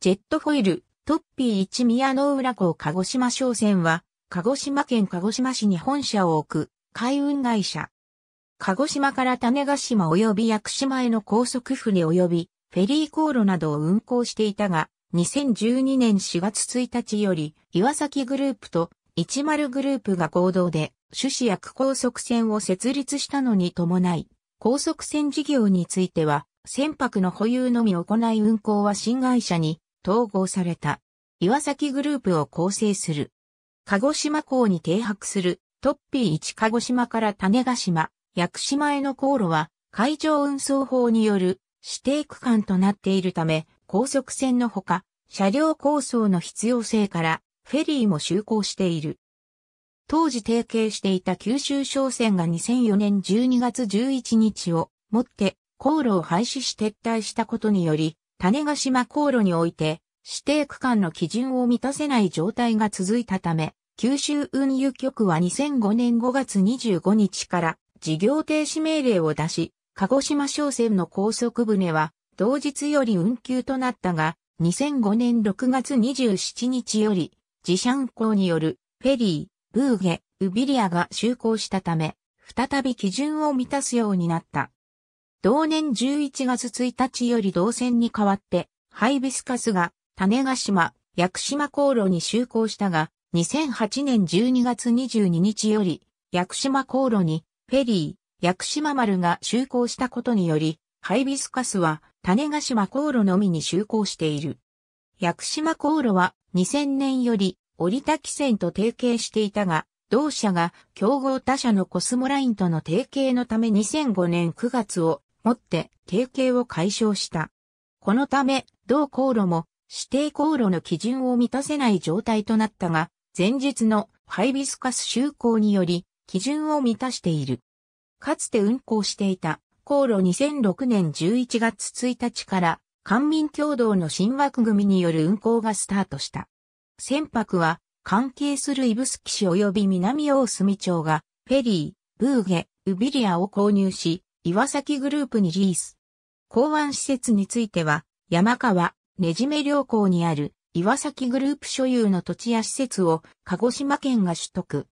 ジェットフォイル、トッピー一宮の浦港鹿児島商船は、鹿児島県鹿児島市に本社を置く、海運会社。鹿児島から種ヶ島及び屋久島への高速船及び、フェリー航路などを運航していたが、2012年4月1日より、岩崎グループと一丸グループが合同で、種子薬高速船を設立したのに伴い、高速船事業については、船舶の保有のみ行い運航は新会社に統合された。岩崎グループを構成する。鹿児島港に停泊するトッピー1鹿児島から種ヶ島、屋久島への航路は海上運送法による指定区間となっているため、高速船のほか、車両構想の必要性からフェリーも就航している。当時提携していた九州商船が2004年12月11日をもって航路を廃止し撤退したことにより、種ヶ島航路において、指定区間の基準を満たせない状態が続いたため、九州運輸局は2005年5月25日から事業停止命令を出し、鹿児島商船の高速船は同日より運休となったが、2005年6月27日より、自社運航によるフェリー、ブーゲ、ウビリアが就航したため、再び基準を満たすようになった。同年11月1日より同線に代わって、ハイビスカスが種ヶ島、屋久島航路に就航したが、2008年12月22日より、屋久島航路に、フェリー、屋久島丸が就航したことにより、ハイビスカスは種ヶ島航路のみに就航している。屋久島航路は2000年より折田汽船と提携していたが、同社が競合他社のコスモラインとの提携のため2005年9月をもって提携を解消した。このため、同航路も指定航路の基準を満たせない状態となったが、前日のハイビスカス就航により、基準を満たしている。かつて運航していた航路2006年11月1日から官民共同の新枠組による運航がスタートした。船舶は関係するイブスキ市及び南大隅町がフェリー、ブーゲ、ウビリアを購入し、岩崎グループにリース。港湾施設については、山川、ねじめ良港にある岩崎グループ所有の土地や施設を鹿児島県が取得。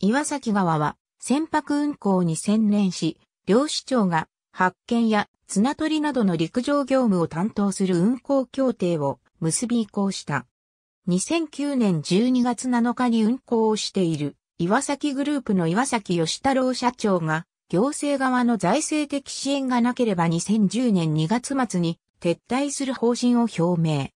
岩崎川は船舶運航に専念し、漁師長が発見や綱取りなどの陸上業務を担当する運航協定を結び移行した。2009年12月7日に運航をしている岩崎グループの岩崎義太郎社長が行政側の財政的支援がなければ2010年2月末に撤退する方針を表明。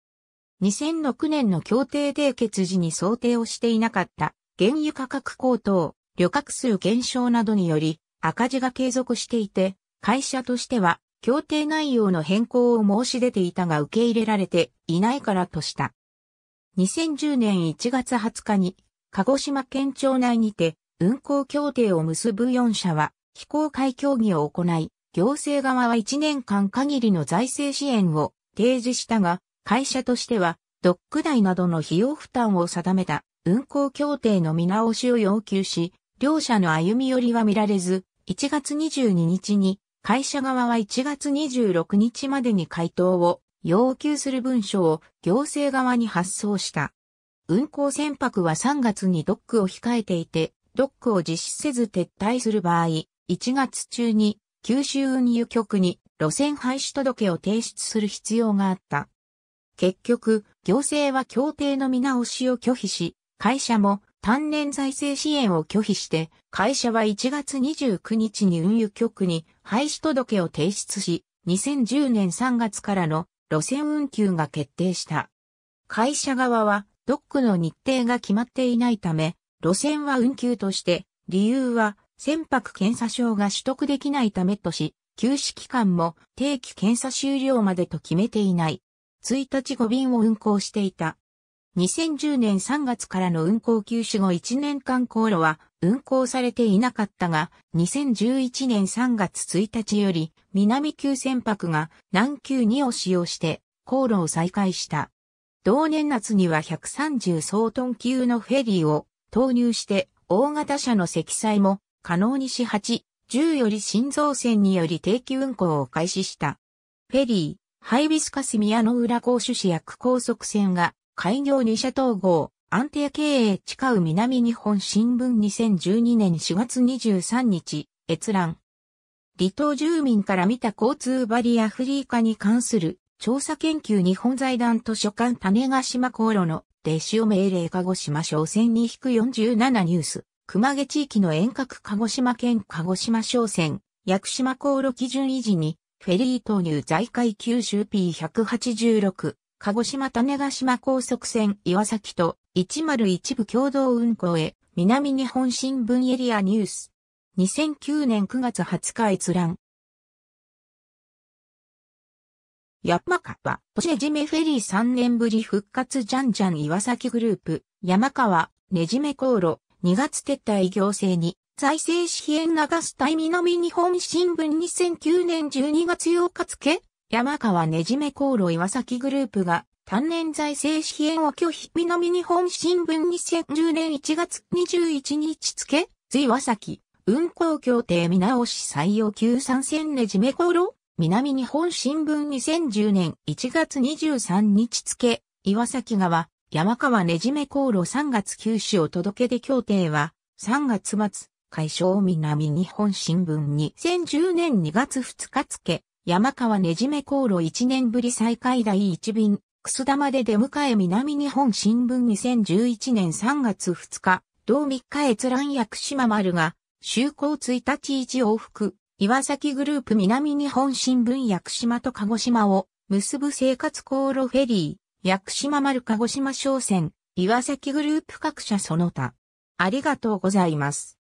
2006年の協定締結時に想定をしていなかった原油価格高騰、旅客数減少などにより赤字が継続していて、会社としては協定内容の変更を申し出ていたが受け入れられていないからとした。2010年1月20日に鹿児島県庁内にて運行協定を結ぶ4社は非公開協議を行い、行政側は1年間限りの財政支援を提示したが、会社としては、ドック代などの費用負担を定めた運行協定の見直しを要求し、両者の歩み寄りは見られず、1月22日に会社側は1月26日までに回答を要求する文書を行政側に発送した。運航船舶は3月にドックを控えていて、ドックを実施せず撤退する場合、1月中に九州運輸局に路線廃止届を提出する必要があった。結局、行政は協定の見直しを拒否し、会社も単年財政支援を拒否して、会社は1月29日に運輸局に廃止届を提出し、2010年3月からの路線運休が決定した。会社側はドックの日程が決まっていないため、路線は運休として、理由は船舶検査証が取得できないためとし、休止期間も定期検査終了までと決めていない。1日5便を運航していた。2010年3月からの運航休止後1年間航路は運航されていなかったが、2011年3月1日より南急船舶が南急2を使用して航路を再開した。同年夏には130総トン級のフェリーを投入して大型車の積載も可能にし8、10より新造船により定期運航を開始した。フェリー、ハイビスカス宮の浦港主市役高速船が、開業2社統合、安定経営誓う南日本新聞2012年4月23日、閲覧。離島住民から見た交通バリアフリー化に関する調査研究日本財団図書館種ヶ島航路の弟子を命令加護島商船247ニュース。熊毛地域の遠隔鹿児島県鹿児島商船、屋久島航路基準維持に、フェリー投入在海九州 P186、鹿児島種ヶ島高速船岩崎と101部共同運行へ、南日本新聞エリアニュース。2009年9月20日閲覧。ヤマカは、ネ締めフェリー3年ぶり復活ジャンジャン岩崎グループ、山川、ねじめ航路、2月撤退行政に、財政支援流す対南日本新聞2009年12月8日付、山川ねじめ航路岩崎グループが、単年財政支援を拒否南日本新聞2010年1月21日付、随岩崎、運行協定見直し採用急参戦ねじめ航路、南日本新聞2010年1月23日付、岩崎川、山川ねじめ航路3月九州を届け出協定は、3月末、解消南日本新聞2010年2月2日付、山川ねじめ航路1年ぶり再開第1便、くす玉で出迎え南日本新聞2011年3月2日、同3日閲覧薬島丸が、就航1日1往復、岩崎グループ南日本新聞薬島と鹿児島を結ぶ生活航路フェリー、屋久島丸鹿児島商船、岩崎グループ各社その他。ありがとうございます。